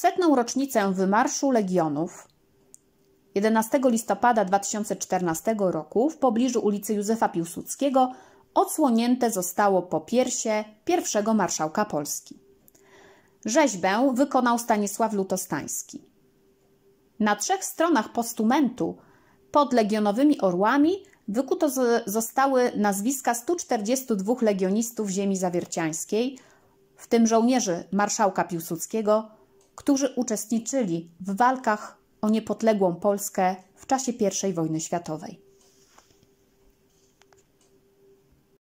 setną rocznicę wymarszu Legionów 11 listopada 2014 roku w pobliżu ulicy Józefa Piłsudskiego odsłonięte zostało popiersie pierwszego marszałka Polski. Rzeźbę wykonał Stanisław Lutostański. Na trzech stronach postumentu pod legionowymi orłami wykuto zostały nazwiska 142 legionistów ziemi zawierciańskiej, w tym żołnierzy marszałka Piłsudskiego, którzy uczestniczyli w walkach o niepodległą Polskę w czasie I wojny światowej.